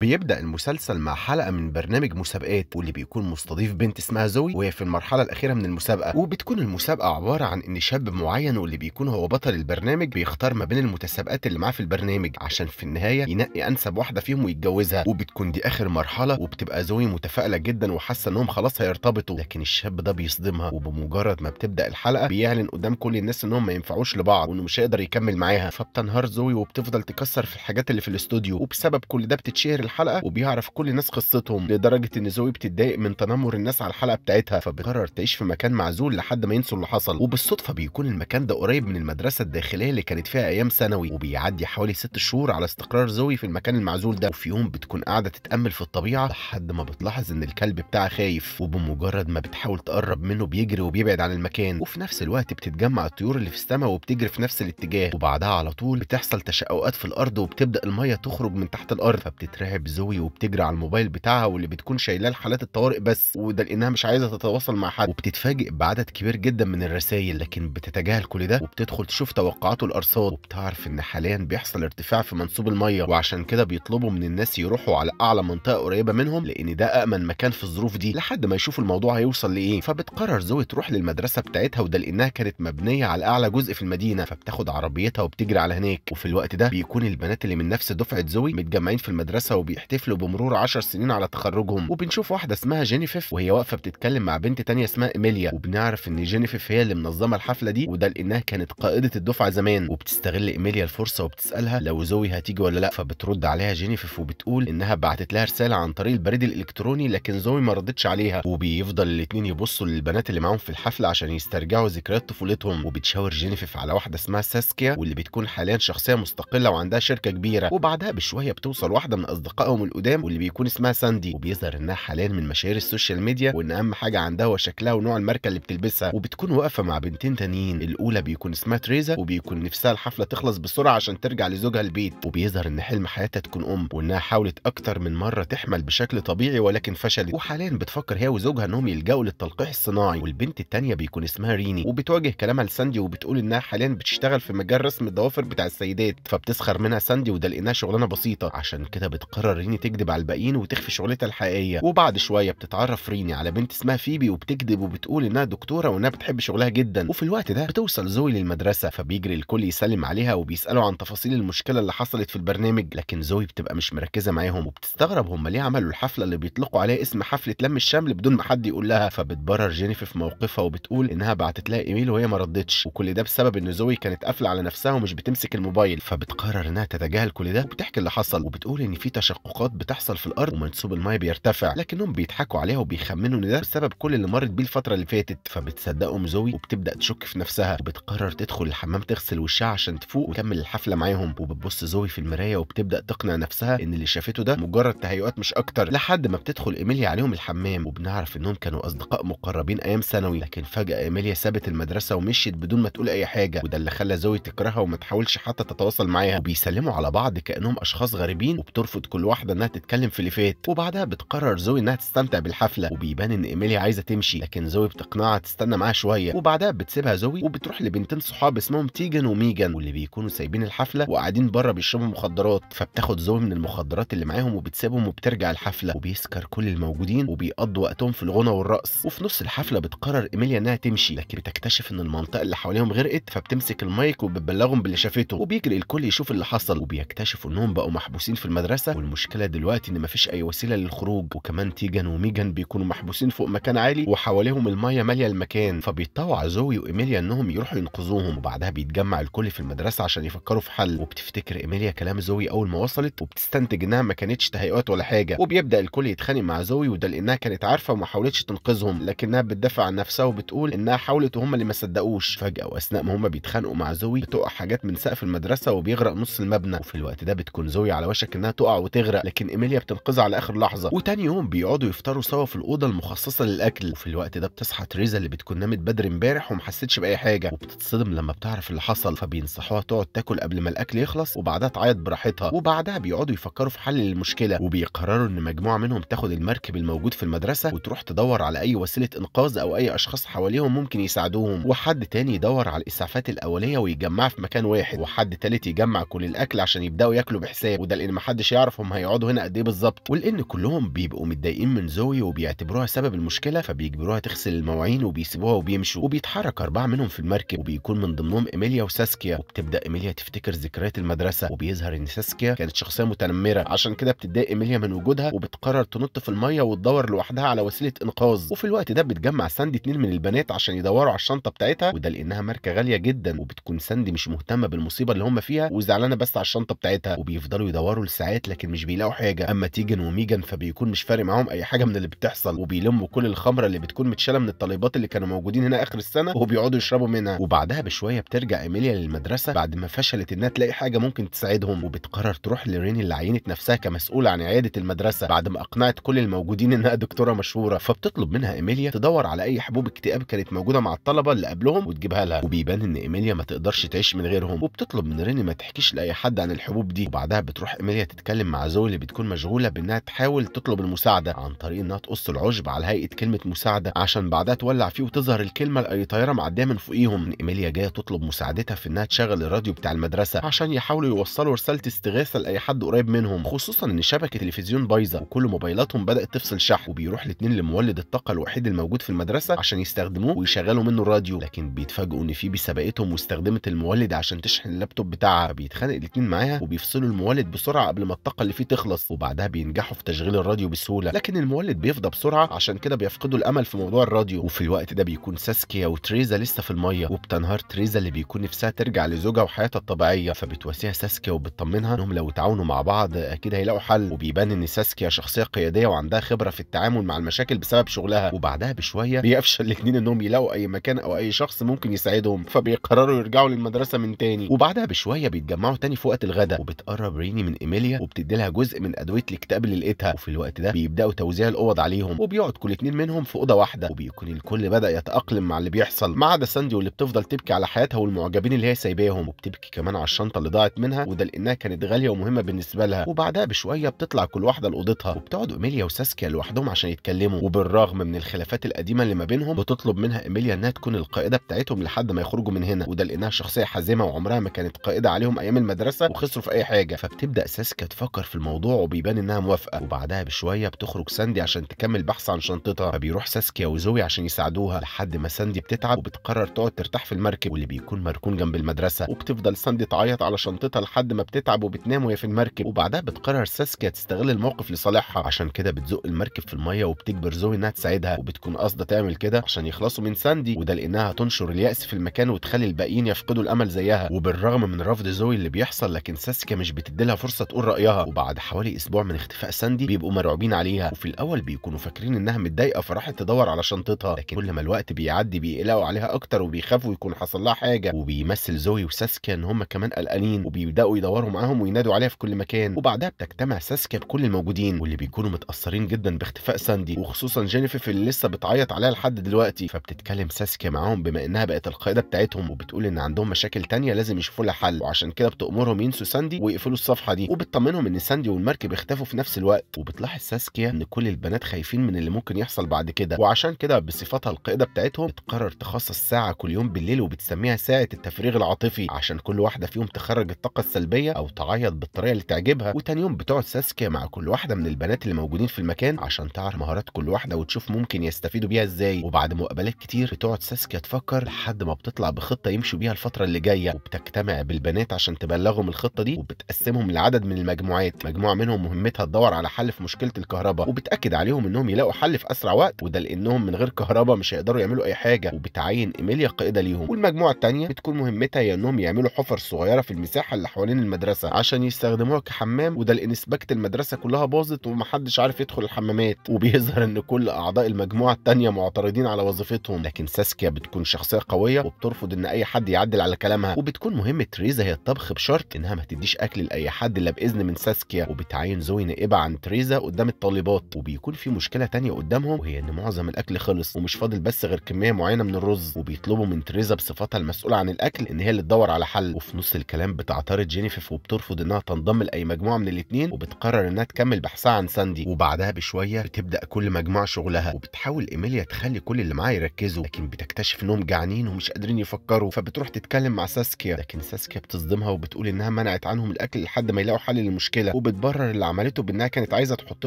بيبدأ المسلسل مع حلقة من برنامج مسابقات واللي بيكون مستضيف بنت اسمها زوي وهي في المرحلة الأخيرة من المسابقة وبتكون المسابقة عبارة عن إن شاب معين واللي بيكون هو بطل البرنامج بيختار ما بين المتسابقات اللي معاه في البرنامج عشان في النهاية ينقي أنسب واحدة فيهم ويتجوزها وبتكون دي آخر مرحلة وبتبقى زوي متفائلة جدا وحاسة إنهم خلاص هيرتبطوا لكن الشاب ده بيصدمها وبمجرد ما بتبدأ الحلقة بيعلن قدام كل الناس إنهم ما ينفعوش لبعض وإنه مش هيقدر يكمل معاها فبتنهار زوي وبتفضل تكسر في الحاجات اللي في الاستوديو وبسبب كل ده بتتشهر الحلقه وبيعرف كل الناس قصتهم لدرجه ان زوي بتتضايق من تنمر الناس على الحلقه بتاعتها فبتقرر تعيش في مكان معزول لحد ما ينسوا اللي حصل وبالصدفه بيكون المكان ده قريب من المدرسه الداخليه اللي كانت فيها ايام ثانوي وبيعدي حوالي ست شهور على استقرار زوي في المكان المعزول ده وفي يوم بتكون قاعده تتامل في الطبيعه لحد ما بتلاحظ ان الكلب بتاعها خايف وبمجرد ما بتحاول تقرب منه بيجري وبيبعد عن المكان وفي نفس الوقت بتتجمع الطيور اللي في السماء وبتجري في نفس الاتجاه وبعدها على طول بتحصل تشققات في الارض وبتبدا الميه تخرج من تحت الارض فبتترعب بتتعب زوي وبتجري على الموبايل بتاعها واللي بتكون شايلاه لحالات الطوارئ بس وده لانها مش عايزه تتواصل مع حد وبتتفاجئ بعدد كبير جدا من الرسائل لكن بتتجاهل كل ده وبتدخل تشوف توقعاته الارصاد وبتعرف ان حاليا بيحصل ارتفاع في منسوب الميه وعشان كده بيطلبوا من الناس يروحوا على اعلى منطقه قريبه منهم لان ده امن مكان في الظروف دي لحد ما يشوفوا الموضوع هيوصل لايه فبتقرر زوي تروح للمدرسه بتاعتها وده لانها كانت مبنيه على اعلى جزء في المدينه فبتاخد عربيتها وبتجري على هناك وفي الوقت ده بيكون البنات اللي من نفس دفعه زوي متجمعين في المدرسه وبيحتفلوا بمرور 10 سنين على تخرجهم وبنشوف واحده اسمها جينيفيف وهي واقفه بتتكلم مع بنت تانية اسمها ايميليا وبنعرف ان جينيفيف هي اللي منظمه الحفله دي وده لانها كانت قائده الدفعه زمان وبتستغل ايميليا الفرصه وبتسالها لو زوي هتيجي ولا لا فبترد عليها جينيفيف وبتقول انها بعتت لها رساله عن طريق البريد الالكتروني لكن زوي ما ردتش عليها وبيفضل الاثنين يبصوا للبنات اللي معاهم في الحفله عشان يسترجعوا ذكريات طفولتهم وبتشاور جينيفيف على واحده اسمها ساسكيا واللي بتكون حاليا شخصيه مستقله وعندها شركه كبيره وبعدها بشويه بتوصل واحده من اصدقائها اصدقائهم القدام واللي بيكون اسمها ساندي وبيظهر انها حاليا من مشاهير السوشيال ميديا وان اهم حاجه عندها هو شكلها ونوع الماركه اللي بتلبسها وبتكون واقفه مع بنتين تانيين الاولى بيكون اسمها تريزا وبيكون نفسها الحفله تخلص بسرعه عشان ترجع لزوجها البيت وبيظهر ان حلم حياتها تكون ام وانها حاولت اكتر من مره تحمل بشكل طبيعي ولكن فشلت وحاليا بتفكر هي وزوجها انهم يلجأوا للتلقيح الصناعي والبنت التانيه بيكون اسمها ريني وبتواجه كلامها لساندي وبتقول انها حاليا بتشتغل في مجال رسم الضوافر بتاع السيدات فبتسخر منها ساندي وده لقيناها شغلانه بسيطه عشان كده بتقرر مره ريني تكذب على الباقيين وتخفي شغلتها الحقيقيه وبعد شويه بتتعرف ريني على بنت اسمها فيبي وبتكذب وبتقول انها دكتوره وانها بتحب شغلها جدا وفي الوقت ده بتوصل زوي للمدرسه فبيجري الكل يسلم عليها وبيسالوا عن تفاصيل المشكله اللي حصلت في البرنامج لكن زوي بتبقى مش مركزه معاهم وبتستغرب هم ليه عملوا الحفله اللي بيطلقوا عليها اسم حفله لم الشمل بدون ما حد يقول لها فبتبرر جينيفر في موقفها وبتقول انها بعتت لها ايميل وهي ما ردتش وكل ده بسبب ان زوي كانت قافله على نفسها ومش بتمسك الموبايل فبتقرر انها تتجاهل كل ده وبتحكي اللي حصل وبتقول ان في تشخص تشققات بتحصل في الارض ومنسوب الميه بيرتفع لكنهم بيضحكوا عليها وبيخمنوا ان ده بسبب كل اللي مرت بيه الفتره اللي فاتت فبتصدقهم زوي وبتبدا تشك في نفسها وبتقرر تدخل الحمام تغسل وشها عشان تفوق وتكمل الحفله معاهم وبتبص زوي في المرايه وبتبدا تقنع نفسها ان اللي شافته ده مجرد تهيؤات مش اكتر لحد ما بتدخل ايميليا عليهم الحمام وبنعرف انهم كانوا اصدقاء مقربين ايام ثانوي لكن فجاه ايميليا سابت المدرسه ومشيت بدون ما تقول اي حاجه وده اللي خلى زوي تكرهها وما تحاولش حتى تتواصل معاها وبيسلموا على بعض كانهم اشخاص غريبين وبترفض كل الواحده انها تتكلم في اللي فات وبعدها بتقرر زوي انها تستمتع بالحفله وبيبان ان ايميليا عايزه تمشي لكن زوي بتقنعها تستنى معاها شويه وبعدها بتسيبها زوي وبتروح لبنتين صحاب اسمهم تيجن وميجان واللي بيكونوا سايبين الحفله وقاعدين بره بيشربوا مخدرات فبتاخد زوي من المخدرات اللي معاهم وبتسيبهم وبترجع الحفله وبيسكر كل الموجودين وبيقضوا وقتهم في الغنى والرقص وفي نص الحفله بتقرر ايميليا انها تمشي لكن بتكتشف ان المنطقه اللي حواليهم غرقت فبتمسك المايك وبتبلغهم باللي شافته وبيجري الكل يشوف اللي حصل وبيكتشفوا انهم بقوا محبوسين في المدرسه المشكله دلوقتي ان مفيش اي وسيله للخروج وكمان تيجان وميجان بيكونوا محبوسين فوق مكان عالي وحواليهم الميه ماليه المكان فبيتطوع زوي وايميليا انهم يروحوا ينقذوهم وبعدها بيتجمع الكل في المدرسه عشان يفكروا في حل وبتفتكر ايميليا كلام زوي اول ما وصلت وبتستنتج انها ما كانتش تهيئات ولا حاجه وبيبدا الكل يتخانق مع زوي وده لانها كانت عارفه وما حاولتش تنقذهم لكنها بتدافع عن نفسها وبتقول انها حاولت وهم اللي ما صدقوش فجاه واثناء ما هم بيتخانقوا مع زوي بتقع حاجات من سقف المدرسه وبيغرق نص المبنى وفي الوقت ده بتكون زوي على وشك انها تقع وت هتغرق لكن ايميليا بتنقذها على اخر لحظه وتاني يوم بيقعدوا يفطروا سوا في الاوضه المخصصه للاكل وفي الوقت ده بتصحى تريزا اللي بتكون نامت بدري امبارح ومحستش باي حاجه وبتتصدم لما بتعرف اللي حصل فبينصحوها تقعد تاكل قبل ما الاكل يخلص وبعدها تعيط براحتها وبعدها بيقعدوا يفكروا في حل للمشكله وبيقرروا ان مجموعه منهم تاخد المركب الموجود في المدرسه وتروح تدور على اي وسيله انقاذ او اي اشخاص حواليهم ممكن يساعدوهم وحد تاني يدور على الاسعافات الاوليه ويجمعها في مكان واحد وحد تالت يجمع كل الاكل عشان يبداوا ياكلوا بحساب وده لان محدش يعرف هم هيقعدوا هنا قد ايه بالظبط ولان كلهم بيبقوا متضايقين من زوي وبيعتبروها سبب المشكله فبيجبروها تغسل المواعين وبيسيبوها وبيمشوا وبيتحرك اربعه منهم في المركب وبيكون من ضمنهم ايميليا وساسكيا وبتبدا ايميليا تفتكر ذكريات المدرسه وبيظهر ان ساسكيا كانت شخصيه متنمره عشان كده بتتضايق ايميليا من وجودها وبتقرر تنط في الميه وتدور لوحدها على وسيله انقاذ وفي الوقت ده بتجمع ساندي اتنين من البنات عشان يدوروا على الشنطه بتاعتها وده لانها ماركه غاليه جدا وبتكون ساندي مش مهتمه بالمصيبه اللي هم فيها وزعلانه بس على الشنطه بتاعتها وبيفضلوا يدوروا لساعات لكن مش بيلاقوا حاجه اما تيجن وميجن فبيكون مش فارق معاهم اي حاجه من اللي بتحصل وبيلموا كل الخمره اللي بتكون متشاله من الطالبات اللي كانوا موجودين هنا اخر السنه وبيقعدوا يشربوا منها وبعدها بشويه بترجع ايميليا للمدرسه بعد ما فشلت انها تلاقي حاجه ممكن تساعدهم وبتقرر تروح لريني اللي عينت نفسها كمسؤوله عن عياده المدرسه بعد ما اقنعت كل الموجودين انها دكتوره مشهوره فبتطلب منها ايميليا تدور على اي حبوب اكتئاب كانت موجوده مع الطلبه اللي قبلهم وتجيبها لها وبيبان ان ايميليا ما تقدرش تعيش من غيرهم وبتطلب من ريني ما تحكيش لاي حد عن الحبوب دي وبعدها بتروح ايميليا تتكلم مع عزوي اللي بتكون مشغوله بانها تحاول تطلب المساعده عن طريق انها تقص العشب على هيئه كلمه مساعده عشان بعدها تولع فيه وتظهر الكلمه لاي طياره معديه من فوقيهم ان ايميليا جايه تطلب مساعدتها في انها تشغل الراديو بتاع المدرسه عشان يحاولوا يوصلوا رساله استغاثه لاي حد قريب منهم خصوصا ان شبكه التلفزيون بايظه وكل موبايلاتهم بدات تفصل شحن وبيروح الاثنين لمولد الطاقه الوحيد الموجود في المدرسه عشان يستخدموه ويشغلوا منه الراديو لكن بيتفاجئوا ان فيبي سبقتهم واستخدمت المولد عشان تشحن اللابتوب بتاعها بيتخانق الاثنين معاها وبيفصلوا المولد بسرعه قبل ما الطاقه اللي فيه تخلص وبعدها بينجحوا في تشغيل الراديو بسهوله لكن المولد بيفضى بسرعه عشان كده بيفقدوا الامل في موضوع الراديو وفي الوقت ده بيكون ساسكيا وتريزا لسه في الميه وبتنهار تريزا اللي بيكون نفسها ترجع لزوجها وحياتها الطبيعيه فبتواسيها ساسكيا وبتطمنها انهم لو تعاونوا مع بعض اكيد هيلاقوا حل وبيبان ان ساسكيا شخصيه قياديه وعندها خبره في التعامل مع المشاكل بسبب شغلها وبعدها بشويه بيفشل الاثنين انهم يلاقوا اي مكان او اي شخص ممكن يساعدهم فبيقرروا يرجعوا للمدرسه من تاني وبعدها بشويه بيتجمعوا تاني في وقت الغداء وبتقرب ريني من ايميليا وبتدي لها منها جزء من ادويه الاكتئاب اللي لقيتها وفي الوقت ده بيبداوا توزيع الاوض عليهم وبيقعد كل اتنين منهم في اوضه واحده وبيكون الكل بدا يتاقلم مع اللي بيحصل ما عدا ساندي واللي بتفضل تبكي على حياتها والمعجبين اللي هي سايباهم وبتبكي كمان على الشنطه اللي ضاعت منها وده لانها كانت غاليه ومهمه بالنسبه لها وبعدها بشويه بتطلع كل واحده لاوضتها وبتقعد ايميليا وساسكيا لوحدهم عشان يتكلموا وبالرغم من الخلافات القديمه اللي ما بينهم بتطلب منها ايميليا انها تكون القائده بتاعتهم لحد ما يخرجوا من هنا وده لانها شخصيه حازمه وعمرها ما كانت قائده عليهم ايام المدرسه وخسروا في اي حاجه فبتبدا ساسكيا تفكر في الموضوع وبيبان انها موافقه وبعدها بشويه بتخرج ساندي عشان تكمل بحث عن شنطتها فبيروح ساسكيا وزوي عشان يساعدوها لحد ما ساندي بتتعب وبتقرر تقعد ترتاح في المركب واللي بيكون مركون جنب المدرسه وبتفضل ساندي تعيط على شنطتها لحد ما بتتعب وبتنام وهي في المركب وبعدها بتقرر ساسكيا تستغل الموقف لصالحها عشان كده بتزق المركب في الميه وبتجبر زوي انها تساعدها وبتكون قاصده تعمل كده عشان يخلصوا من ساندي وده لانها هتنشر اليأس في المكان وتخلي الباقيين يفقدوا الامل زيها وبالرغم من رفض زوي اللي بيحصل لكن ساسكيا مش بتديلها فرصه تقول رايها وبعد بعد حوالي اسبوع من اختفاء ساندي بيبقوا مرعوبين عليها وفي الاول بيكونوا فاكرين انها متضايقه فراحت تدور على شنطتها لكن كل ما الوقت بيعدي بيقلقوا عليها اكتر وبيخافوا يكون حصل لها حاجه وبيمثل زوي وساسكا ان هم كمان قلقانين وبيبداوا يدوروا معاهم وينادوا عليها في كل مكان وبعدها بتجتمع ساسكا بكل الموجودين واللي بيكونوا متاثرين جدا باختفاء ساندي وخصوصا جينيفيف اللي لسه بتعيط عليها لحد دلوقتي فبتتكلم ساسكا معاهم بما انها بقت القائده بتاعتهم وبتقول ان عندهم مشاكل تانية لازم يشوفوا لها حل وعشان كده بتامرهم ينسوا ساندي ويقفلوا الصفحه دي وبتطمنهم ان ساندي والمركب اختفوا في نفس الوقت وبتلاحظ ساسكيا ان كل البنات خايفين من اللي ممكن يحصل بعد كده وعشان كده بصفتها القائده بتاعتهم بتقرر تخصص ساعه كل يوم بالليل وبتسميها ساعه التفريغ العاطفي عشان كل واحده فيهم تخرج الطاقه السلبيه او تعيط بالطريقه اللي تعجبها وتاني يوم بتقعد ساسكيا مع كل واحده من البنات اللي موجودين في المكان عشان تعرف مهارات كل واحده وتشوف ممكن يستفيدوا بيها ازاي وبعد مقابلات كتير بتقعد ساسكيا تفكر لحد ما بتطلع بخطه يمشوا بيها الفتره اللي جايه وبتجتمع بالبنات عشان تبلغهم الخطه دي وبتقسمهم لعدد من المجموعات الشركات مجموعه منهم مهمتها تدور على حل في مشكله الكهرباء وبتاكد عليهم انهم يلاقوا حل في اسرع وقت وده لانهم من غير كهرباء مش هيقدروا يعملوا اي حاجه وبتعين ايميليا قائده ليهم والمجموعه الثانيه بتكون مهمتها هي انهم يعملوا حفر صغيره في المساحه اللي حوالين المدرسه عشان يستخدموها كحمام وده لان سباكه المدرسه كلها باظت ومحدش عارف يدخل الحمامات وبيظهر ان كل اعضاء المجموعه الثانيه معترضين على وظيفتهم لكن ساسكيا بتكون شخصيه قويه وبترفض ان اي حد يعدل على كلامها وبتكون مهمه تريزا هي الطبخ بشرط انها ما تديش اكل لاي حد الا باذن من ساسكيا ساسكيا وبتعين زوي نائبة عن تريزا قدام الطالبات وبيكون في مشكلة تانية قدامهم وهي إن معظم الأكل خلص ومش فاضل بس غير كمية معينة من الرز وبيطلبوا من تريزا بصفتها المسؤولة عن الأكل إن هي اللي تدور على حل وفي نص الكلام بتعترض جينيفيف وبترفض إنها تنضم لأي مجموعة من الاتنين وبتقرر إنها تكمل بحثها عن ساندي وبعدها بشوية بتبدأ كل مجموعة شغلها وبتحاول إيميليا تخلي كل اللي معاها يركزوا لكن بتكتشف إنهم جعانين ومش قادرين يفكروا فبتروح تتكلم مع ساسكيا لكن ساسكيا بتصدمها وبتقول إنها منعت عنهم الأكل لحد ما يلاقوا حل للمشكلة وبتبرر اللي عملته بانها كانت عايزه تحط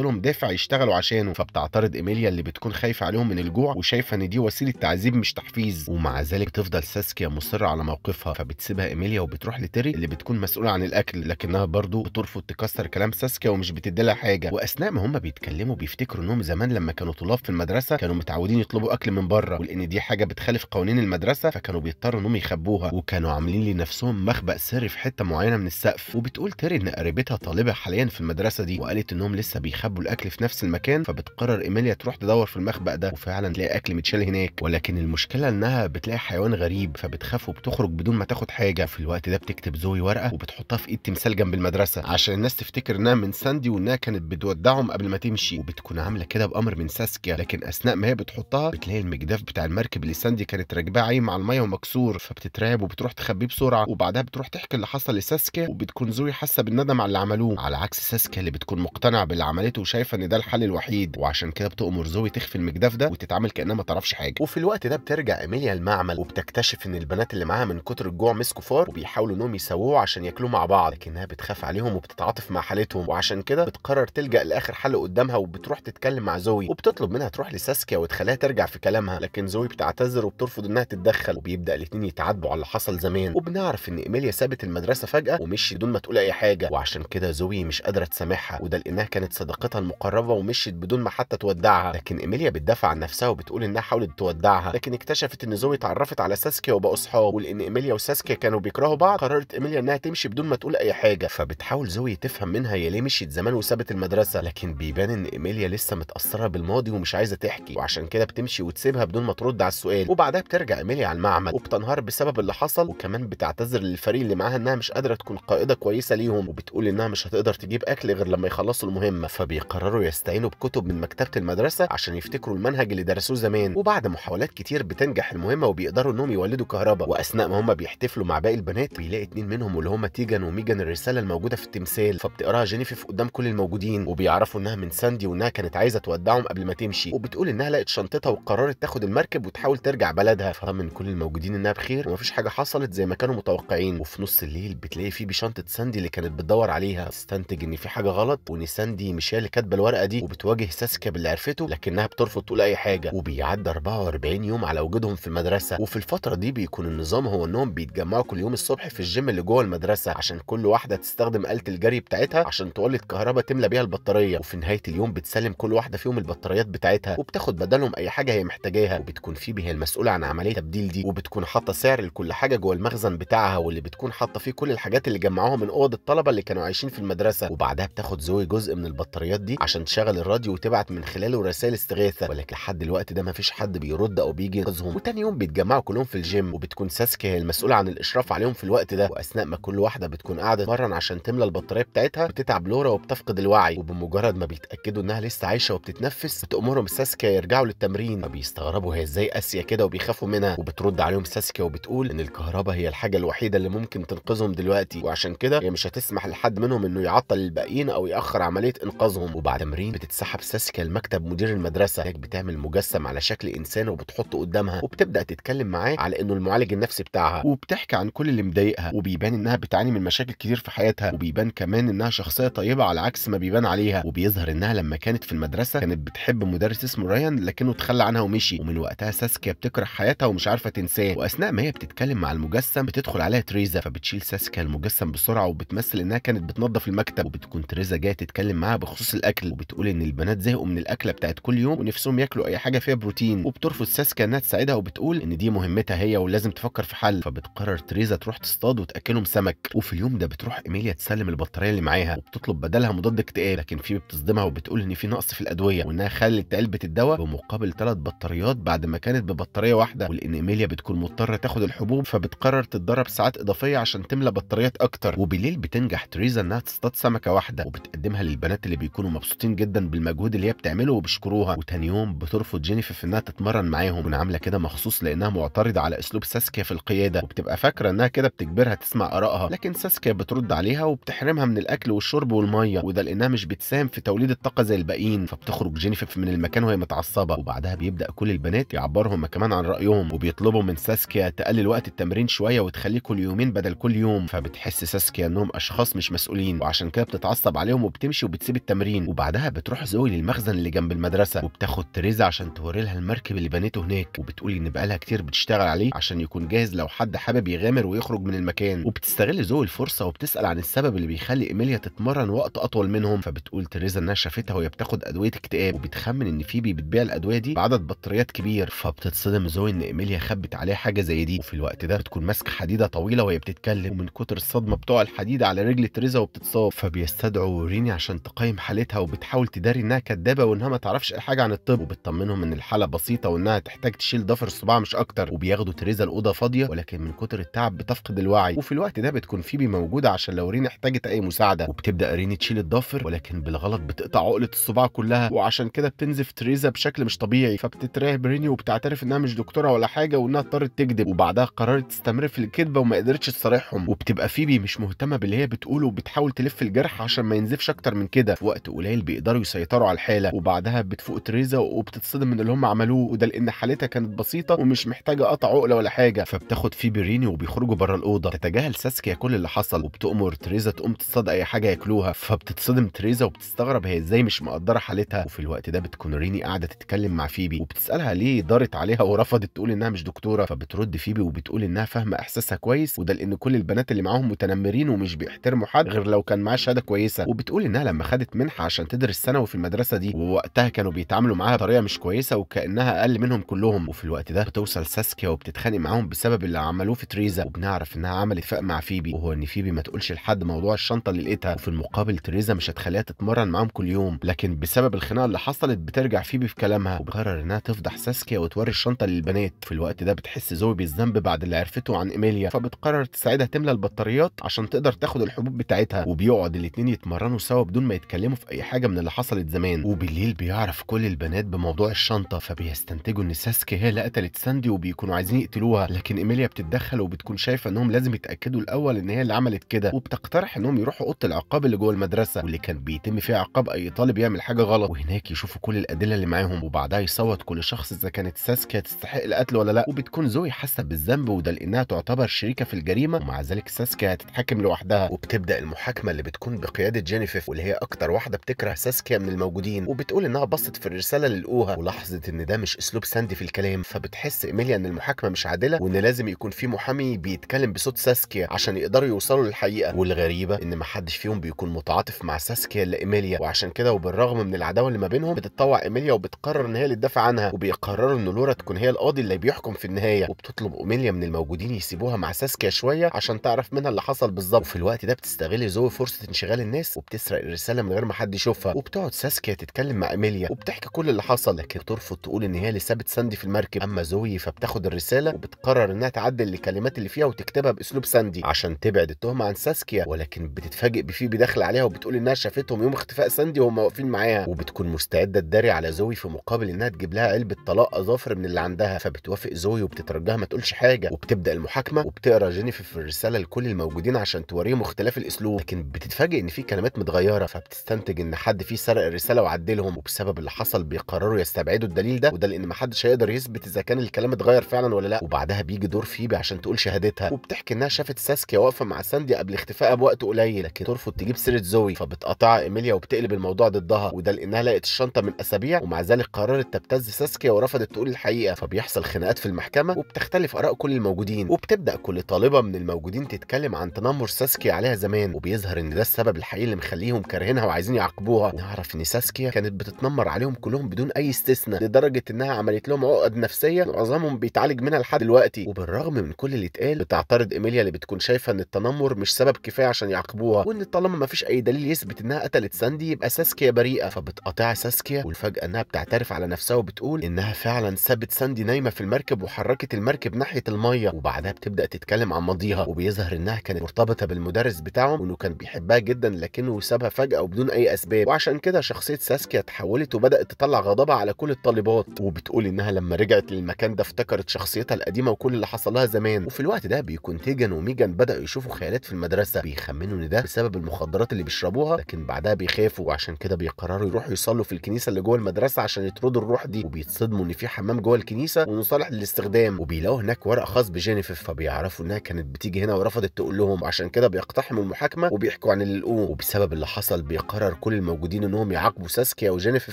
لهم دافع يشتغلوا عشانه فبتعترض ايميليا اللي بتكون خايفه عليهم من الجوع وشايفه ان دي وسيله تعذيب مش تحفيز ومع ذلك بتفضل ساسكيا مصره على موقفها فبتسيبها ايميليا وبتروح لتيري اللي بتكون مسؤوله عن الاكل لكنها برضه بترفض تكسر كلام ساسكيا ومش بتديلها حاجه واثناء ما هم بيتكلموا بيفتكروا انهم زمان لما كانوا طلاب في المدرسه كانوا متعودين يطلبوا اكل من بره ولان دي حاجه بتخالف قوانين المدرسه فكانوا بيضطروا انهم يخبوها وكانوا عاملين لنفسهم مخبأ سري في حته معينه من السقف وبتقول تيري ان قريبتها طالبه حاليا في المدرسه دي وقالت انهم لسه بيخبوا الاكل في نفس المكان فبتقرر ايميليا تروح تدور في المخبأ ده وفعلا تلاقي اكل متشال هناك ولكن المشكله انها بتلاقي حيوان غريب فبتخاف وبتخرج بدون ما تاخد حاجه في الوقت ده بتكتب زوي ورقه وبتحطها في ايد تمثال جنب المدرسه عشان الناس تفتكر انها من ساندي وانها كانت بتودعهم قبل ما تمشي وبتكون عامله كده بامر من ساسكيا لكن اثناء ما هي بتحطها بتلاقي المجداف بتاع المركب اللي ساندي كانت راكباه عايم على الميه ومكسور فبتترعب وبتروح تخبيه بسرعه وبعدها بتروح تحكي اللي حصل لساسكيا وبتكون زوي حاسه بالندم على اللي عملوه على عكس ساسكا اللي بتكون مقتنعه باللي عملته وشايفه ان ده الحل الوحيد وعشان كده بتأمر زوي تخفي المجداف ده وتتعامل كانها ما تعرفش حاجه وفي الوقت ده بترجع ايميليا المعمل وبتكتشف ان البنات اللي معاها من كتر الجوع مسكوا فار وبيحاولوا انهم يسووه عشان ياكلوه مع بعض لكنها بتخاف عليهم وبتتعاطف مع حالتهم وعشان كده بتقرر تلجا لاخر حل قدامها وبتروح تتكلم مع زوي وبتطلب منها تروح لساسكيا وتخليها ترجع في كلامها لكن زوي بتعتذر وبترفض انها تتدخل وبيبدا الاثنين يتعاتبوا على اللي حصل زمان وبنعرف ان ايميليا سابت المدرسه فجاه ومشي بدون ما تقول اي حاجه وعشان كده زوي ايميلي مش قادره تسامحها وده لانها كانت صديقتها المقربه ومشيت بدون ما حتى تودعها لكن ايميليا بتدافع عن نفسها وبتقول انها حاولت تودعها لكن اكتشفت ان زوي اتعرفت على ساسكيا وبقوا اصحاب ولان ايميليا وساسكيا كانوا بيكرهوا بعض قررت ايميليا انها تمشي بدون ما تقول اي حاجه فبتحاول زوي تفهم منها هي ليه مشيت زمان وسابت المدرسه لكن بيبان ان ايميليا لسه متاثره بالماضي ومش عايزه تحكي وعشان كده بتمشي وتسيبها بدون ما ترد على السؤال وبعدها بترجع ايميليا على المعمل وبتنهار بسبب اللي حصل وكمان بتعتذر للفريق اللي معاها انها مش قادره تكون قائده كويسه ليهم وبتقول انها مش هتقدر تقدر تجيب أكل غير لما يخلصوا المهمة فبيقرروا يستعينوا بكتب من مكتبة المدرسة عشان يفتكروا المنهج اللي درسوه زمان وبعد محاولات كتير بتنجح المهمة وبيقدروا إنهم يولدوا كهرباء وأثناء ما هم بيحتفلوا مع باقي البنات بيلاقي اتنين منهم واللي هم تيجان وميجان الرسالة الموجودة في التمثال فبتقراها جينيفيف قدام كل الموجودين وبيعرفوا إنها من ساندي وإنها كانت عايزة تودعهم قبل ما تمشي وبتقول إنها لقت شنطتها وقررت تاخد المركب وتحاول ترجع بلدها فمن كل الموجودين إنها بخير ومفيش حاجة حصلت زي ما كانوا متوقعين وفي نص الليل بتلاقي فيه بشنطة ساندي اللي كانت بتدور عليها تستنتج ان في حاجه غلط وان ساندي مش هي اللي كاتبه الورقه دي وبتواجه ساسكا باللي عرفته لكنها بترفض تقول اي حاجه وبيعدي 44 يوم على وجودهم في المدرسه وفي الفتره دي بيكون النظام هو انهم بيتجمعوا كل يوم الصبح في الجيم اللي جوه المدرسه عشان كل واحده تستخدم آلة الجري بتاعتها عشان تولد كهرباء تملى بيها البطاريه وفي نهايه اليوم بتسلم كل واحده فيهم البطاريات بتاعتها وبتاخد بدلهم اي حاجه هي محتاجاها وبتكون فيبي هي المسؤوله عن عمليه التبديل دي وبتكون حاطه سعر لكل حاجه جوه المخزن بتاعها واللي بتكون حاطه فيه كل الحاجات اللي جمعوها من اوض الطلبه اللي كانوا عايشين في المدرسه المدرسه وبعدها بتاخد زوي جزء من البطاريات دي عشان تشغل الراديو وتبعت من خلاله رسائل استغاثه ولكن لحد الوقت ده مفيش حد بيرد او بيجي ينقذهم وتاني يوم بيتجمعوا كلهم في الجيم وبتكون ساسكي هي المسؤوله عن الاشراف عليهم في الوقت ده واثناء ما كل واحده بتكون قاعده تمرن عشان تملى البطاريه بتاعتها بتتعب لورا وبتفقد الوعي وبمجرد ما بيتاكدوا انها لسه عايشه وبتتنفس بتامرهم ساسكي يرجعوا للتمرين فبيستغربوا هي ازاي قاسيه كده وبيخافوا منها وبترد عليهم ساسكي وبتقول ان الكهرباء هي الحاجه الوحيده اللي ممكن تنقذهم دلوقتي وعشان كده هي مش هتسمح لحد منهم انه يعطل الباقيين او ياخر عمليه انقاذهم وبعد تمرين بتتسحب ساسكا لمكتب مدير المدرسه هناك بتعمل مجسم على شكل انسان وبتحطه قدامها وبتبدا تتكلم معاه على انه المعالج النفسي بتاعها وبتحكي عن كل اللي مضايقها وبيبان انها بتعاني من مشاكل كتير في حياتها وبيبان كمان انها شخصيه طيبه على عكس ما بيبان عليها وبيظهر انها لما كانت في المدرسه كانت بتحب مدرس اسمه رايان لكنه تخلى عنها ومشي ومن وقتها ساسكا بتكره حياتها ومش عارفه تنساه واثناء ما هي بتتكلم مع المجسم بتدخل عليها تريزا فبتشيل ساسكا المجسم بسرعه وبتمثل انها كانت بتنظف المكتب المكتب وبتكون تريزا جايه تتكلم معاها بخصوص الاكل وبتقول ان البنات زهقوا من الاكله بتاعت كل يوم ونفسهم ياكلوا اي حاجه فيها بروتين وبترفض ساسكا انها تساعدها وبتقول ان دي مهمتها هي ولازم تفكر في حل فبتقرر تريزا تروح تصطاد وتاكلهم سمك وفي اليوم ده بتروح ايميليا تسلم البطاريه اللي معاها وبتطلب بدلها مضاد اكتئاب لكن في بتصدمها وبتقول ان في نقص في الادويه وانها خلت علبه الدواء بمقابل ثلاث بطاريات بعد ما كانت ببطاريه واحده ولان ايميليا بتكون مضطره تاخد الحبوب فبتقرر تتدرب ساعات اضافيه عشان تملى بطاريات اكتر وبالليل بتنجح تريزا انها تصطاد فقط سمكه واحده وبتقدمها للبنات اللي بيكونوا مبسوطين جدا بالمجهود اللي هي بتعمله وبيشكروها وتاني يوم بترفض جينيفر في انها تتمرن معاهم من عامله كده مخصوص لانها معترضه على اسلوب ساسكيا في القياده وبتبقى فاكره انها كده بتجبرها تسمع ارائها لكن ساسكيا بترد عليها وبتحرمها من الاكل والشرب والميه وده لانها مش بتساهم في توليد الطاقه زي الباقيين فبتخرج جينيفر من المكان وهي متعصبه وبعدها بيبدا كل البنات يعبروا كمان عن رايهم وبيطلبوا من ساسكيا تقلل وقت التمرين شويه وتخليه كل يومين بدل كل يوم فبتحس ساسكيا انهم اشخاص مش مسؤولين وعشان عشان كده بتتعصب عليهم وبتمشي وبتسيب التمرين وبعدها بتروح زوي للمخزن اللي جنب المدرسه وبتاخد تريزا عشان توري لها المركب اللي بنيته هناك وبتقول ان بقالها كتير بتشتغل عليه عشان يكون جاهز لو حد حابب يغامر ويخرج من المكان وبتستغل زوي الفرصه وبتسال عن السبب اللي بيخلي ايميليا تتمرن وقت اطول منهم فبتقول تريزا انها شافتها وهي بتاخد ادويه اكتئاب وبتخمن ان فيبي بتبيع الادويه دي بعدد بطاريات كبير فبتتصدم زوي ان ايميليا خبت عليها حاجه زي دي وفي الوقت ده بتكون ماسكه حديده طويله وهي بتتكلم ومن كتر الصدمه بتقع الحديده على رجل تريزا وبتتصاب فبيستدعوا ريني عشان تقيم حالتها وبتحاول تداري إنها كدابة وإنها ما تعرفش أي حاجة عن الطب وبتطمنهم إن الحالة بسيطة وإنها تحتاج تشيل ضفر الصباع مش أكتر وبياخدوا تريزا الأوضة فاضية ولكن من كتر التعب بتفقد الوعي وفي الوقت ده بتكون فيبي موجودة عشان لو ريني احتاجت أي مساعدة وبتبدأ ريني تشيل الضفر ولكن بالغلط بتقطع عقلة الصباع كلها وعشان كده بتنزف تريزا بشكل مش طبيعي فبتترعب ريني وبتعترف إنها مش دكتورة ولا حاجة وإنها اضطرت تكذب وبعدها قررت تستمر في الكذبة وما قدرتش تصارحهم وبتبقى فيبي مش مهتمة باللي هي بتقوله وبتحاول تلف في الجرح عشان ما ينزفش اكتر من كده في وقت قليل بيقدروا يسيطروا على الحاله وبعدها بتفوق تريزا وبتتصدم من اللي هم عملوه وده لان حالتها كانت بسيطه ومش محتاجه قطع عقله ولا حاجه فبتاخد فيه بيريني وبيخرجوا بره الاوضه تتجاهل ساسكيا كل اللي حصل وبتامر تريزا تقوم تصطاد اي حاجه ياكلوها فبتتصدم تريزا وبتستغرب هي ازاي مش مقدره حالتها وفي الوقت ده بتكون ريني قاعده تتكلم مع فيبي وبتسالها ليه دارت عليها ورفضت تقول انها مش دكتوره فبترد فيبي وبتقول انها فاهمه احساسها كويس وده لان كل البنات اللي معاهم متنمرين ومش بيحترموا حد غير لو كان معاها شهاده كويسه وبتقول انها لما خدت منحه عشان تدرس ثانوي في المدرسه دي ووقتها كانوا بيتعاملوا معاها بطريقه مش كويسه وكانها اقل منهم كلهم وفي الوقت ده بتوصل ساسكيا وبتتخانق معاهم بسبب اللي عملوه في تريزا وبنعرف انها عملت اتفاق مع فيبي وهو ان فيبي ما تقولش لحد موضوع الشنطه اللي لقيتها وفي المقابل تريزا مش هتخليها تتمرن معاهم كل يوم لكن بسبب الخناقه اللي حصلت بترجع فيبي في كلامها وبتقرر انها تفضح ساسكيا وتوري الشنطه للبنات في الوقت ده بتحس زوي بالذنب بعد اللي عرفته عن ايميليا فبتقرر تساعدها تملى البطاريات عشان تقدر تاخد الحبوب بتاعتها وبي بيقعد الاتنين يتمرنوا سوا بدون ما يتكلموا في اي حاجه من اللي حصلت زمان وبالليل بيعرف كل البنات بموضوع الشنطه فبيستنتجوا ان ساسكي هي اللي قتلت ساندي وبيكونوا عايزين يقتلوها لكن ايميليا بتتدخل وبتكون شايفه انهم لازم يتاكدوا الاول ان هي اللي عملت كده وبتقترح انهم يروحوا اوضه العقاب اللي جوه المدرسه واللي كان بيتم فيها عقاب اي طالب يعمل حاجه غلط وهناك يشوفوا كل الادله اللي معاهم وبعدها يصوت كل شخص اذا كانت ساسكي هتستحق القتل ولا لا وبتكون زوي حاسه بالذنب وده لانها تعتبر شريكه في الجريمه ومع ذلك ساسكي هتتحكم لوحدها وبتبدا المحاكمه اللي بتكون بقياده جينيفيف واللي هي اكتر واحده بتكره ساسكيا من الموجودين وبتقول انها بصت في الرساله اللي لقوها ولاحظت ان ده مش اسلوب ساندي في الكلام فبتحس ايميليا ان المحاكمه مش عادله وان لازم يكون في محامي بيتكلم بصوت ساسكيا عشان يقدروا يوصلوا للحقيقه والغريبه ان محدش فيهم بيكون متعاطف مع ساسكيا الا ايميليا وعشان كده وبالرغم من العداوه اللي ما بينهم بتتطوع ايميليا وبتقرر ان هي اللي تدافع عنها وبيقرروا ان لورا تكون هي القاضي اللي بيحكم في النهايه وبتطلب ايميليا من الموجودين يسيبوها مع ساسكيا شويه عشان تعرف منها اللي حصل بالظبط وفي الوقت ده بتستغل زوي فرصه فرصه انشغال الناس وبتسرق الرساله من غير ما حد يشوفها وبتقعد ساسكيا تتكلم مع ايميليا وبتحكي كل اللي حصل لكن بترفض تقول ان هي اللي سابت ساندي في المركب اما زوي فبتاخد الرساله وبتقرر انها تعدل الكلمات اللي فيها وتكتبها باسلوب ساندي عشان تبعد التهمه عن ساسكيا ولكن بتتفاجئ بفيبي داخل عليها وبتقول انها شافتهم يوم اختفاء ساندي وهم واقفين معاها وبتكون مستعده تداري على زوي في مقابل انها تجيب لها علبه طلاق اظافر من اللي عندها فبتوافق زوي وبتترجاها ما تقولش حاجه وبتبدا المحاكمه وبتقرا جينيفر في الرساله لكل الموجودين عشان توريهم اختلاف الاسلوب لكن بتتفاجئ ان في كلمات متغيره فبتستنتج ان حد فيه سرق الرساله وعدلهم وبسبب اللي حصل بيقرروا يستبعدوا الدليل ده وده لان محدش هيقدر يثبت اذا كان الكلام اتغير فعلا ولا لا وبعدها بيجي دور فيبي عشان تقول شهادتها وبتحكي انها شافت ساسكيا واقفه مع ساندي قبل اختفائها بوقت قليل لكن ترفض تجيب سيره زوي فبتقاطعها ايميليا وبتقلب الموضوع ضدها وده لانها لقت الشنطه من اسابيع ومع ذلك قررت تبتز ساسكيا ورفضت تقول الحقيقه فبيحصل خناقات في المحكمه وبتختلف اراء كل الموجودين وبتبدا كل طالبه من الموجودين تتكلم عن تنمر ساسكيا عليها زمان وبيظهر ان ان ده السبب الحقيقي اللي مخليهم كارهينها وعايزين يعاقبوها نعرف ان ساسكيا كانت بتتنمر عليهم كلهم بدون اي استثناء لدرجه انها عملت لهم عقد نفسيه معظمهم بيتعالج منها لحد دلوقتي وبالرغم من كل اللي اتقال بتعترض ايميليا اللي بتكون شايفه ان التنمر مش سبب كفايه عشان يعاقبوها وان طالما ما فيش اي دليل يثبت انها قتلت ساندي يبقى ساسكيا بريئه فبتقاطع ساسكيا والفجاه انها بتعترف على نفسها وبتقول انها فعلا سابت ساندي نايمه في المركب وحركت المركب ناحيه الميه وبعدها بتبدا تتكلم عن ماضيها وبيظهر انها كانت مرتبطه بالمدرس بتاعهم وانه كان بيحب بيحبها جدا لكنه سابها فجأة وبدون أي أسباب وعشان كده شخصية ساسكيا تحولت وبدأت تطلع غضبها على كل الطالبات وبتقول إنها لما رجعت للمكان ده افتكرت شخصيتها القديمة وكل اللي حصل لها زمان وفي الوقت ده بيكون تيجن وميجان بدأوا يشوفوا خيالات في المدرسة بيخمنوا إن ده بسبب المخدرات اللي بيشربوها لكن بعدها بيخافوا وعشان كده بيقرروا يروحوا يصلوا في الكنيسة اللي جوه المدرسة عشان يطردوا الروح دي وبيتصدموا إن في حمام جوه الكنيسة ومصالح للاستخدام وبيلاقوا هناك ورق خاص بجينيفر فبيعرفوا إنها كانت بتيجي هنا ورفضت تقول لهم وعشان كده بيقتحموا المحاكمة وبيحكوا عن اللي قوم وبسبب اللي حصل بيقرر كل الموجودين انهم يعاقبوا ساسكيا وجينيفر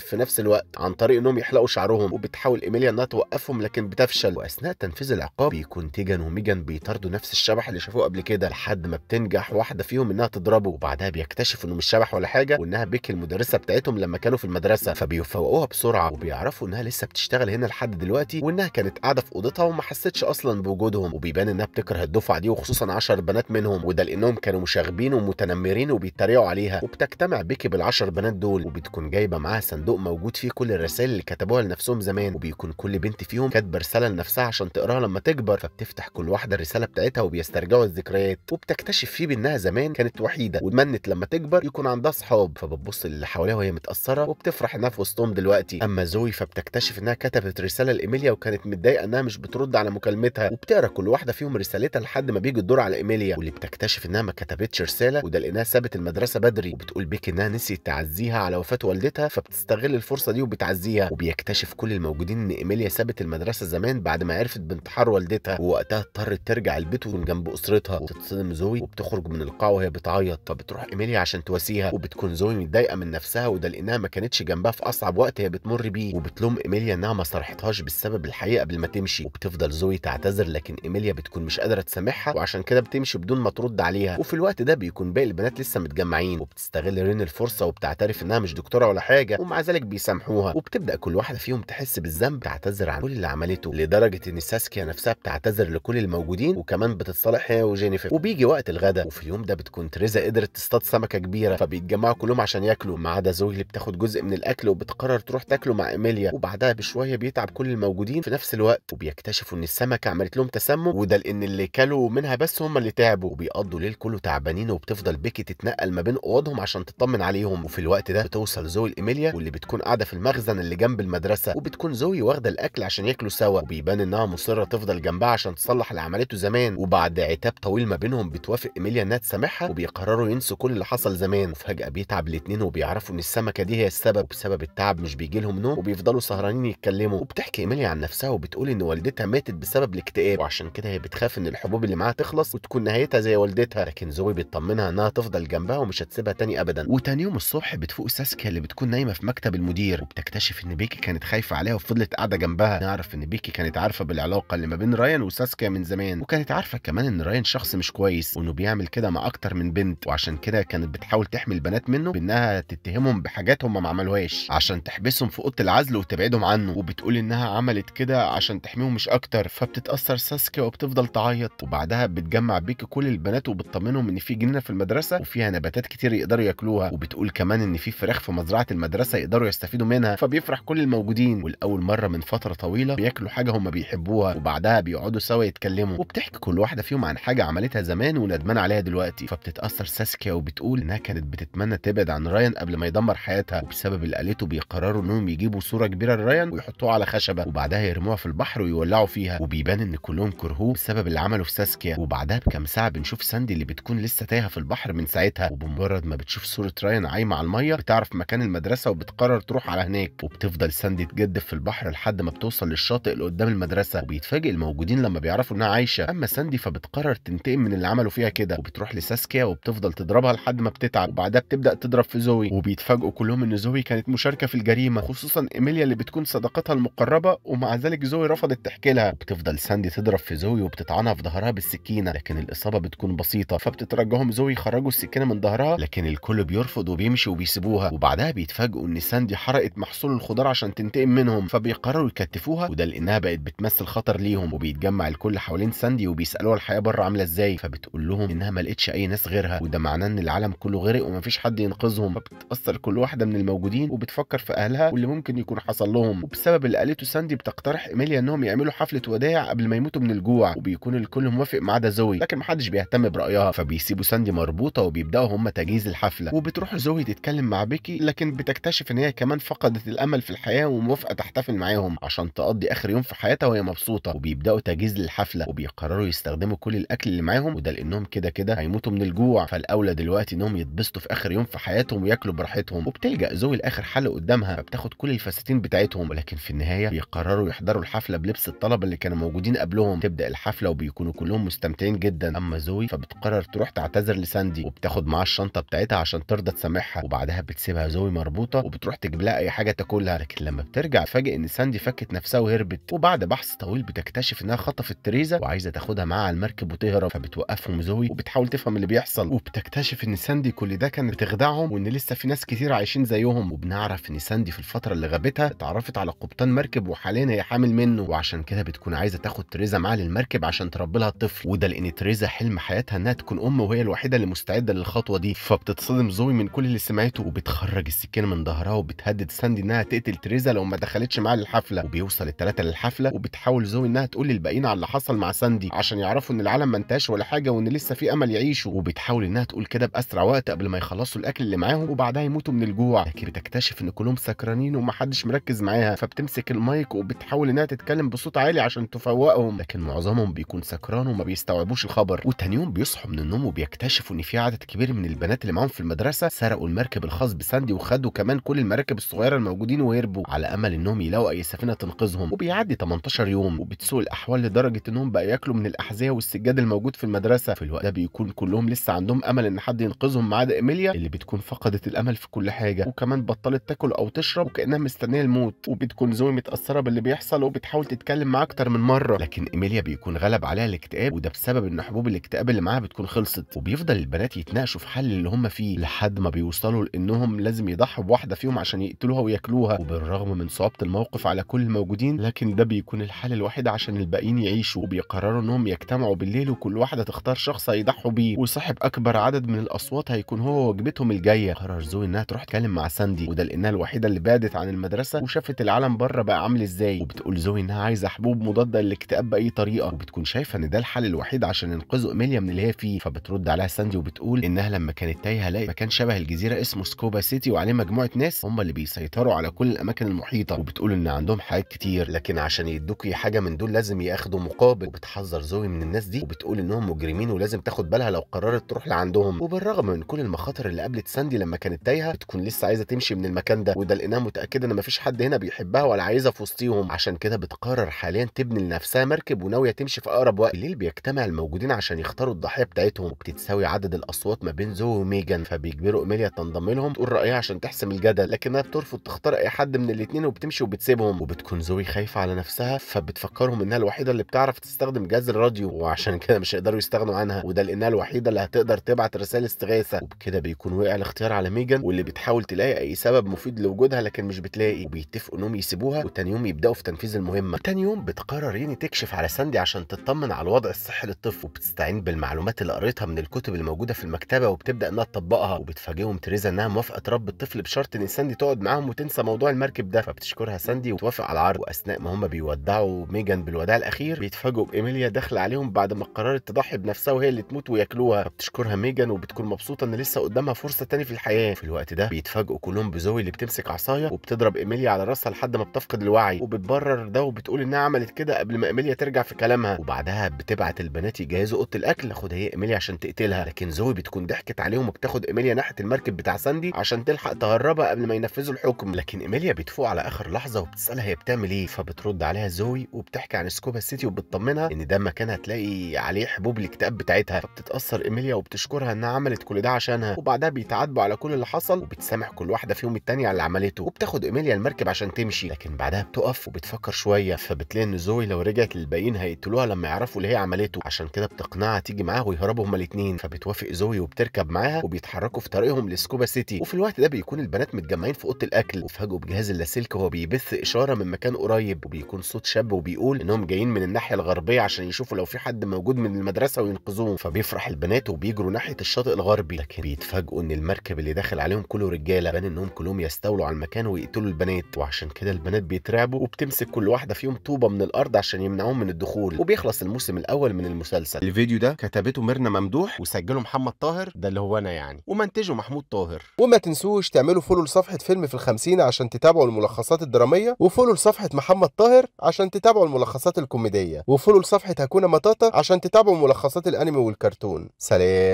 في نفس الوقت عن طريق انهم يحلقوا شعرهم وبتحاول ايميليا انها توقفهم لكن بتفشل واثناء تنفيذ العقاب بيكون تيجان وميجان بيطاردوا نفس الشبح اللي شافوه قبل كده لحد ما بتنجح واحده فيهم انها تضربه وبعدها بيكتشف انه مش شبح ولا حاجه وانها بيك المدرسه بتاعتهم لما كانوا في المدرسه فبيفوقوها بسرعه وبيعرفوا انها لسه بتشتغل هنا لحد دلوقتي وانها كانت قاعده في اوضتها وما حستش اصلا بوجودهم وبيبان انها بتكره الدفعه دي وخصوصا 10 بنات منهم وده لانهم كانوا مشاغبين ومتنمرين متنمرين وبيتريقوا عليها وبتجتمع بيكي بالعشر بنات دول وبتكون جايبه معاها صندوق موجود فيه كل الرسائل اللي كتبوها لنفسهم زمان وبيكون كل بنت فيهم كاتبه رساله لنفسها عشان تقراها لما تكبر فبتفتح كل واحده الرساله بتاعتها وبيسترجعوا الذكريات وبتكتشف فيه بانها زمان كانت وحيده وتمنت لما تكبر يكون عندها اصحاب فبتبص للي حواليها وهي متاثره وبتفرح انها في وسطهم دلوقتي اما زوي فبتكتشف انها كتبت رساله لايميليا وكانت متضايقه انها مش بترد على مكالمتها وبتقرا كل واحده فيهم رسالتها لحد ما بيجي الدور على ايميليا واللي بتكتشف انها ما كتبتش رساله وده لانها سابت المدرسه بدري وبتقول بيك انها نسيت تعزيها على وفاه والدتها فبتستغل الفرصه دي وبتعزيها وبيكتشف كل الموجودين ان ايميليا سابت المدرسه زمان بعد ما عرفت بانتحار والدتها ووقتها اضطرت ترجع البيت وتكون جنب اسرتها وتتصدم زوي وبتخرج من القاعه وهي بتعيط فبتروح ايميليا عشان تواسيها وبتكون زوي متضايقه من نفسها وده لانها ما كانتش جنبها في اصعب وقت هي بتمر بيه وبتلوم ايميليا انها ما صرحتهاش بالسبب الحقيقي قبل ما تمشي وبتفضل زوي تعتذر لكن ايميليا بتكون مش قادره تسامحها وعشان كده بتمشي بدون ما ترد عليها وفي الوقت ده بيكون باقي البنات لسه متجمعين وبتستغل رين الفرصه وبتعترف انها مش دكتوره ولا حاجه ومع ذلك بيسامحوها وبتبدا كل واحده فيهم تحس بالذنب تعتذر عن كل اللي عملته لدرجه ان ساسكيا نفسها بتعتذر لكل الموجودين وكمان بتتصالح هي وجينيفر وبيجي وقت الغداء وفي اليوم ده بتكون تريزا قدرت تصطاد سمكه كبيره فبيتجمعوا كلهم عشان ياكلوا ما عدا زوج اللي بتاخد جزء من الاكل وبتقرر تروح تاكله مع ايميليا وبعدها بشويه بيتعب كل الموجودين في نفس الوقت وبيكتشفوا ان السمكه عملت لهم تسمم وده لان اللي كلوا منها بس هم اللي تعبوا وبيقضوا ليل كله تعبانين وبتفضل بيكي تتنقل ما بين اوضهم عشان تطمن عليهم وفي الوقت ده بتوصل زوي ايميليا واللي بتكون قاعده في المخزن اللي جنب المدرسه وبتكون زوي واخده الاكل عشان ياكلوا سوا وبيبان انها مصره تفضل جنبها عشان تصلح اللي عملته زمان وبعد عتاب طويل ما بينهم بتوافق ايميليا انها تسامحها وبيقرروا ينسوا كل اللي حصل زمان وفجاه بيتعب الاثنين وبيعرفوا ان السمكه دي هي السبب وبسبب التعب مش بيجي لهم نوم وبيفضلوا سهرانين يتكلموا وبتحكي ايميليا عن نفسها وبتقول ان والدتها ماتت بسبب الاكتئاب وعشان كده هي بتخاف ان الحبوب اللي معاها تخلص وتكون نهايتها زي والدتها لكن زوي بيطمنها انها هتفضل جنبها ومش هتسيبها تاني ابدا وتاني يوم الصبح بتفوق ساسكيا اللي بتكون نايمه في مكتب المدير وبتكتشف ان بيكي كانت خايفه عليها وفضلت قاعده جنبها نعرف ان بيكي كانت عارفه بالعلاقه اللي ما بين رايان وساسكيا من زمان وكانت عارفه كمان ان رايان شخص مش كويس وانه بيعمل كده مع اكتر من بنت وعشان كده كانت بتحاول تحمي البنات منه بانها تتهمهم بحاجات هم ما عملوهاش عشان تحبسهم في اوضه العزل وتبعدهم عنه وبتقول انها عملت كده عشان تحميهم مش اكتر فبتتاثر ساسكيا وبتفضل تعيط وبعدها بتجمع بيكي كل البنات وبتطمنهم ان في جنينه في المدرسه المدرسه وفيها نباتات كتير يقدروا ياكلوها وبتقول كمان ان في فراخ في مزرعه المدرسه يقدروا يستفيدوا منها فبيفرح كل الموجودين ولاول مره من فتره طويله بياكلوا حاجه هم بيحبوها وبعدها بيقعدوا سوا يتكلموا وبتحكي كل واحده فيهم عن حاجه عملتها زمان وندمان عليها دلوقتي فبتتاثر ساسكيا وبتقول انها كانت بتتمنى تبعد عن رايان قبل ما يدمر حياتها وبسبب اللي قالته بيقرروا انهم يجيبوا صوره كبيره لرايان ويحطوها على خشبه وبعدها يرموها في البحر ويولعوا فيها وبيبان ان كلهم كرهوه بسبب اللي عمله في ساسكيا وبعدها بكام ساعه بنشوف ساندي اللي بتكون لسه تايهه في البحر من ساعتها وبمجرد ما بتشوف صوره رايان عايمه على الميه بتعرف مكان المدرسه وبتقرر تروح على هناك وبتفضل ساندي تجدف في البحر لحد ما بتوصل للشاطئ اللي قدام المدرسه وبيتفاجئ الموجودين لما بيعرفوا انها عايشه اما ساندي فبتقرر تنتقم من اللي عملوا فيها كده وبتروح لساسكيا وبتفضل تضربها لحد ما بتتعب وبعدها بتبدا تضرب في زوي وبيتفاجئوا كلهم ان زوي كانت مشاركه في الجريمه خصوصا ايميليا اللي بتكون صداقتها المقربه ومع ذلك زوي رفضت تحكي لها بتفضل ساندي تضرب في زوي وبتطعنها في ظهرها بالسكينه لكن الاصابه بتكون بسيطه فبتترجهم زوي يخرجوا بيسحبوا السكينه من ظهرها لكن الكل بيرفض وبيمشي وبيسيبوها وبعدها بيتفاجئوا ان ساندي حرقت محصول الخضار عشان تنتقم منهم فبيقرروا يكتفوها وده لانها بقت بتمثل خطر ليهم وبيتجمع الكل حوالين ساندي وبيسالوها الحياه بره عامله ازاي فبتقول لهم انها ما لقتش اي ناس غيرها وده معناه ان العالم كله غرق ومفيش حد ينقذهم فبتتاثر كل واحده من الموجودين وبتفكر في اهلها واللي ممكن يكون حصل لهم وبسبب اللي قالته ساندي بتقترح ايميليا انهم يعملوا حفله وداع قبل ما يموتوا من الجوع وبيكون الكل موافق ما عدا زوي لكن محدش بيهتم برايها فبيسيبوا ساندي مربوطه الشنطه وبيبداوا هم تجهيز الحفله وبتروح زوي تتكلم مع بيكي لكن بتكتشف ان هي كمان فقدت الامل في الحياه وموافقه تحتفل معاهم عشان تقضي اخر يوم في حياتها وهي مبسوطه وبيبداوا تجهيز للحفله وبيقرروا يستخدموا كل الاكل اللي معاهم وده لانهم كده كده هيموتوا من الجوع فالاولى دلوقتي انهم يتبسطوا في اخر يوم في حياتهم وياكلوا براحتهم وبتلجا زوي لاخر حل قدامها فبتاخد كل الفساتين بتاعتهم ولكن في النهايه بيقرروا يحضروا الحفله بلبس الطلبه اللي كانوا موجودين قبلهم تبدا الحفله وبيكونوا كلهم مستمتعين جدا اما زوي فبتقرر تروح تعتذر لساندي دي وبتاخد معاها الشنطه بتاعتها عشان ترضى تسامحها وبعدها بتسيبها زوي مربوطه وبتروح تجيب لها اي حاجه تاكلها لكن لما بترجع تفاجئ ان ساندي فكت نفسها وهربت وبعد بحث طويل بتكتشف انها خطفت تريزا وعايزه تاخدها معاها على المركب وتهرب فبتوقفهم زوي وبتحاول تفهم اللي بيحصل وبتكتشف ان ساندي كل ده كانت بتخدعهم وان لسه في ناس كتير عايشين زيهم وبنعرف ان ساندي في الفتره اللي غابتها اتعرفت على قبطان مركب وحاليا هي حامل منه وعشان كده بتكون عايزه تاخد تريزا معاها للمركب عشان تربي لها الطفل وده لان تريزا حلم حياتها انها تكون ام وهي الوحيده اللي مستعده للخطوه دي فبتتصدم زوي من كل اللي سمعته وبتخرج السكينه من ظهرها وبتهدد ساندي انها تقتل تريزا لو ما دخلتش معاه للحفله وبيوصل الثلاثه للحفله وبتحاول زوي انها تقول للباقيين على اللي حصل مع ساندي عشان يعرفوا ان العالم ما انتهاش ولا حاجه وان لسه في امل يعيشوا وبتحاول انها تقول كده باسرع وقت قبل ما يخلصوا الاكل اللي معاهم وبعدها يموتوا من الجوع لكن بتكتشف ان كلهم سكرانين ومحدش مركز معاها فبتمسك المايك وبتحاول انها تتكلم بصوت عالي عشان تفوقهم لكن معظمهم بيكون سكران وما بيستوعبوش الخبر وتاني يوم بيصحوا من النوم وبيكتشفوا ان في في عدد كبير من البنات اللي معاهم في المدرسه سرقوا المركب الخاص بساندي وخدوا كمان كل المراكب الصغيره الموجودين وهربوا على امل انهم يلاقوا اي سفينه تنقذهم وبيعدي 18 يوم وبتسوء الاحوال لدرجه انهم بقى ياكلوا من الاحذيه والسجاد الموجود في المدرسه في الوقت ده بيكون كلهم لسه عندهم امل ان حد ينقذهم ما عدا ايميليا اللي بتكون فقدت الامل في كل حاجه وكمان بطلت تاكل او تشرب وكانها مستنيه الموت وبتكون زوي متاثره باللي بيحصل وبتحاول تتكلم معاه اكتر من مره لكن ايميليا بيكون غلب عليها الاكتئاب وده بسبب ان حبوب الاكتئاب اللي معاها بتكون خلصت وبيفضل البنات البنات يتناقشوا في حل اللي هم فيه لحد ما بيوصلوا لانهم لازم يضحوا بواحده فيهم عشان يقتلوها وياكلوها وبالرغم من صعوبه الموقف على كل الموجودين لكن ده بيكون الحل الوحيد عشان الباقيين يعيشوا وبيقرروا انهم يجتمعوا بالليل وكل واحده تختار شخص هيضحوا بيه وصاحب اكبر عدد من الاصوات هيكون هو واجبتهم الجايه قرر زوي انها تروح تكلم مع ساندي وده لانها الوحيده اللي بعدت عن المدرسه وشافت العالم بره بقى عامل ازاي وبتقول زوي انها عايزه حبوب مضاد للاكتئاب باي طريقه وبتكون شايفه ان ده الحل الوحيد عشان ينقذوا ايميليا من اللي هي فيه فبترد عليها ساندي وبتقول بتقول انها لما كانت تايهه لقت مكان شبه الجزيره اسمه سكوبا سيتي وعليه مجموعه ناس هم اللي بيسيطروا على كل الاماكن المحيطه وبتقول ان عندهم حاجات كتير لكن عشان اي حاجه من دول لازم ياخدوا مقابل وبتحذر زوي من الناس دي وبتقول انهم مجرمين ولازم تاخد بالها لو قررت تروح لعندهم وبالرغم من كل المخاطر اللي قابلت ساندي لما كانت تايهه بتكون لسه عايزه تمشي من المكان ده وده لانها متاكده ان مفيش حد هنا بيحبها ولا عايزه في وسطيهم عشان كده بتقرر حاليا تبني لنفسها مركب وناويه تمشي في اقرب وقت الليل بيجتمع الموجودين عشان يختاروا الضحيه بتاعتهم وبتتساوي عدد اصوات ما بين زو وميجان فبيجبروا اميليا تنضم لهم تقول رايها عشان تحسم الجدل لكنها بترفض تختار اي حد من الاثنين وبتمشي وبتسيبهم وبتكون زوي خايفه على نفسها فبتفكرهم انها الوحيده اللي بتعرف تستخدم جهاز الراديو وعشان كده مش هيقدروا يستغنوا عنها وده لانها الوحيده اللي هتقدر تبعت رسائل استغاثه وبكده بيكون وقع الاختيار على ميجان واللي بتحاول تلاقي اي سبب مفيد لوجودها لكن مش بتلاقي وبيتفقوا انهم يسيبوها وتاني يوم يبداوا في تنفيذ المهمه تاني يوم بتقرر ريني تكشف على ساندي عشان تطمن على الوضع الصحي للطفل وبتستعين بالمعلومات اللي قريتها من الكتب الموجوده في المكتبه وبتبدا انها تطبقها وبتفاجئهم تريزا انها موافقه تربي الطفل بشرط ان ساندي تقعد معاهم وتنسى موضوع المركب ده فبتشكرها ساندي وتوافق على العرض واثناء ما هم بيودعوا ميجان بالوداع الاخير بيتفاجئوا بايميليا داخله عليهم بعد ما قررت تضحي بنفسها وهي اللي تموت وياكلوها فبتشكرها ميجان وبتكون مبسوطه ان لسه قدامها فرصه تاني في الحياه في الوقت ده بيتفاجئوا كلهم بزوي اللي بتمسك عصايه وبتضرب ايميليا على راسها لحد ما بتفقد الوعي وبتبرر ده وبتقول انها عملت كده قبل ما ايميليا ترجع في كلامها وبعدها بتبعت البنات يجهزوا اوضه الاكل خد هي ايميليا عشان تقتلها لكن زوي قوي بتكون ضحكت عليهم وبتاخد ايميليا ناحيه المركب بتاع ساندي عشان تلحق تهربها قبل ما ينفذوا الحكم لكن ايميليا بتفوق على اخر لحظه وبتسالها هي بتعمل ايه فبترد عليها زوي وبتحكي عن سكوبا سيتي وبتطمنها ان ده مكان هتلاقي عليه حبوب الاكتئاب بتاعتها فبتتاثر ايميليا وبتشكرها انها عملت كل ده عشانها وبعدها بيتعاتبوا على كل اللي حصل وبتسامح كل واحده فيهم الثانيه على اللي عملته وبتاخد ايميليا المركب عشان تمشي لكن بعدها بتقف وبتفكر شويه فبتلاقي ان زوي لو رجعت للباقيين هيقتلوها لما يعرفوا اللي هي عملته عشان كده بتقنعها تيجي معاه ويهربوا هما الاثنين فبتوافق زوي وبتركب معاها وبيتحركوا في طريقهم لسكوبا سيتي وفي الوقت ده بيكون البنات متجمعين في اوضه الاكل وفجاه بجهاز اللاسلكي وهو بيبث اشاره من مكان قريب وبيكون صوت شاب وبيقول انهم جايين من الناحيه الغربيه عشان يشوفوا لو في حد موجود من المدرسه وينقذوهم فبيفرح البنات وبيجروا ناحيه الشاطئ الغربي لكن بيتفاجئوا ان المركب اللي داخل عليهم كله رجاله بان انهم كلهم يستولوا على المكان ويقتلوا البنات وعشان كده البنات بيترعبوا وبتمسك كل واحده فيهم طوبه من الارض عشان يمنعوهم من الدخول وبيخلص الموسم الاول من المسلسل الفيديو ده كتبته ميرنا ممدوح وسجله محمد طاهر ده اللي هو انا يعني ومنتجه محمود طاهر وما تنسوش تعملوا فولو لصفحه فيلم في الخمسين عشان تتابعوا الملخصات الدراميه وفولو لصفحه محمد طاهر عشان تتابعوا الملخصات الكوميديه وفولو لصفحه هكونا مطاطا عشان تتابعوا ملخصات الانمي والكرتون سلام